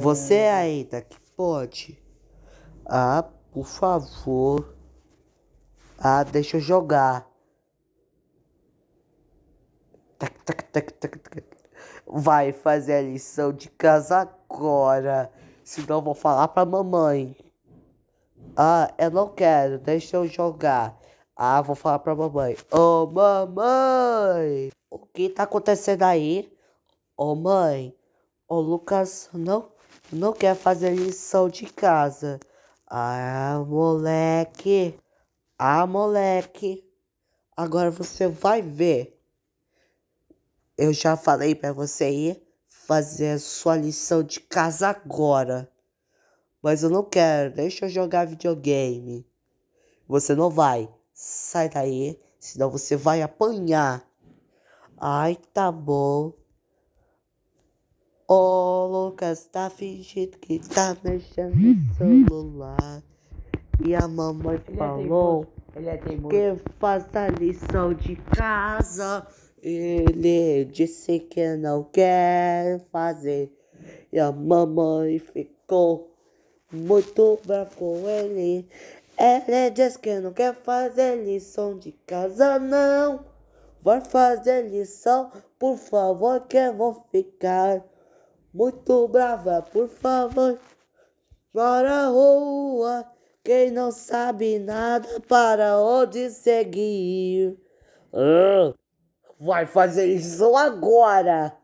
Você ainda é que pode. Ah, por favor. Ah, deixa eu jogar. Vai fazer a lição de casa agora. Senão vou falar pra mamãe. Ah, eu não quero, deixa eu jogar. Ah, vou falar pra mamãe. Ô oh, mamãe! O que tá acontecendo aí? Ô oh, mãe, o Lucas não, não quer fazer lição de casa. Ah, moleque. Ah, moleque. Agora você vai ver. Eu já falei para você ir fazer a sua lição de casa agora. Mas eu não quero, deixa eu jogar videogame. Você não vai. Sai daí, senão você vai apanhar. Ai, tá bom. Ô oh, Lucas, tá fingindo que tá mexendo no uhum. celular. E a mamãe ele é falou é que faça lição de casa. Ele disse que não quer fazer. E a mamãe ficou muito brava com ele. Ele disse que não quer fazer lição de casa, não. Vai fazer lição, por favor, que eu vou ficar muito brava, por favor. Para a rua, quem não sabe nada, para onde seguir? Ah, vai fazer isso agora!